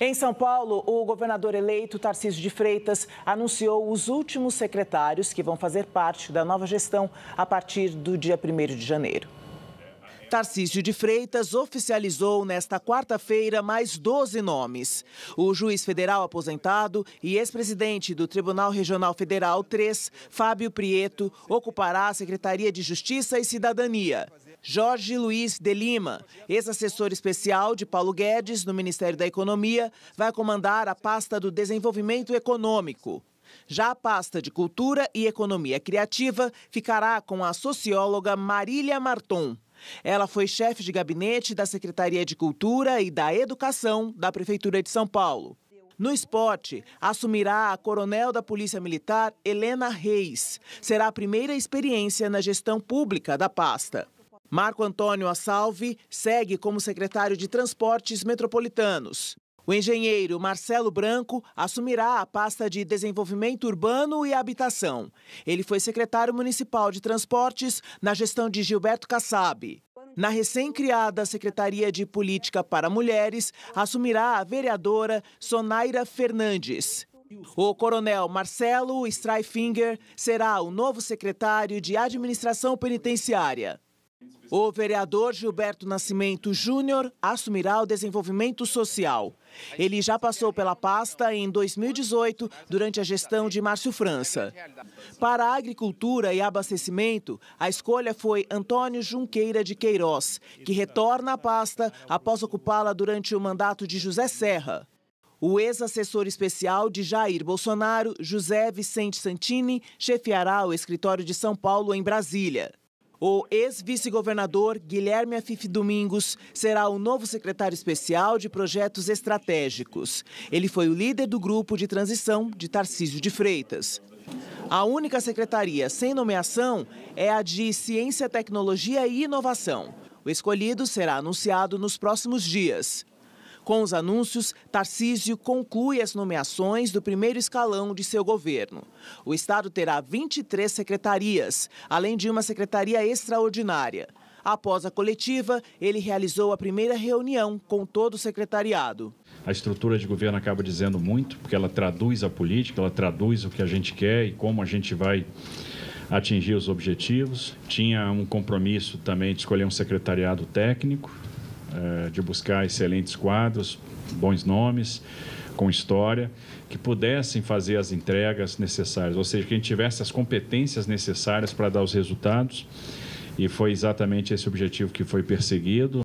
Em São Paulo, o governador eleito Tarcísio de Freitas anunciou os últimos secretários que vão fazer parte da nova gestão a partir do dia 1 de janeiro. Tarcísio de Freitas oficializou nesta quarta-feira mais 12 nomes. O juiz federal aposentado e ex-presidente do Tribunal Regional Federal 3, Fábio Prieto, ocupará a Secretaria de Justiça e Cidadania. Jorge Luiz de Lima, ex-assessor especial de Paulo Guedes no Ministério da Economia, vai comandar a pasta do desenvolvimento econômico. Já a pasta de Cultura e Economia Criativa ficará com a socióloga Marília Marton. Ela foi chefe de gabinete da Secretaria de Cultura e da Educação da Prefeitura de São Paulo. No esporte, assumirá a coronel da Polícia Militar, Helena Reis. Será a primeira experiência na gestão pública da pasta. Marco Antônio Assalve segue como secretário de Transportes Metropolitanos. O engenheiro Marcelo Branco assumirá a pasta de Desenvolvimento Urbano e Habitação. Ele foi secretário municipal de Transportes na gestão de Gilberto Kassab. Na recém-criada Secretaria de Política para Mulheres, assumirá a vereadora Sonaira Fernandes. O coronel Marcelo Streifinger será o novo secretário de Administração Penitenciária. O vereador Gilberto Nascimento Júnior assumirá o desenvolvimento social. Ele já passou pela pasta em 2018, durante a gestão de Márcio França. Para a agricultura e abastecimento, a escolha foi Antônio Junqueira de Queiroz, que retorna à pasta após ocupá-la durante o mandato de José Serra. O ex-assessor especial de Jair Bolsonaro, José Vicente Santini, chefiará o escritório de São Paulo em Brasília. O ex-vice-governador Guilherme Afife Domingos será o novo secretário especial de projetos estratégicos. Ele foi o líder do grupo de transição de Tarcísio de Freitas. A única secretaria sem nomeação é a de Ciência, Tecnologia e Inovação. O escolhido será anunciado nos próximos dias. Com os anúncios, Tarcísio conclui as nomeações do primeiro escalão de seu governo. O Estado terá 23 secretarias, além de uma secretaria extraordinária. Após a coletiva, ele realizou a primeira reunião com todo o secretariado. A estrutura de governo acaba dizendo muito, porque ela traduz a política, ela traduz o que a gente quer e como a gente vai atingir os objetivos. Tinha um compromisso também de escolher um secretariado técnico, eh, de buscar excelentes quadros, bons nomes, com história, que pudessem fazer as entregas necessárias, ou seja, que a gente tivesse as competências necessárias para dar os resultados. E foi exatamente esse objetivo que foi perseguido.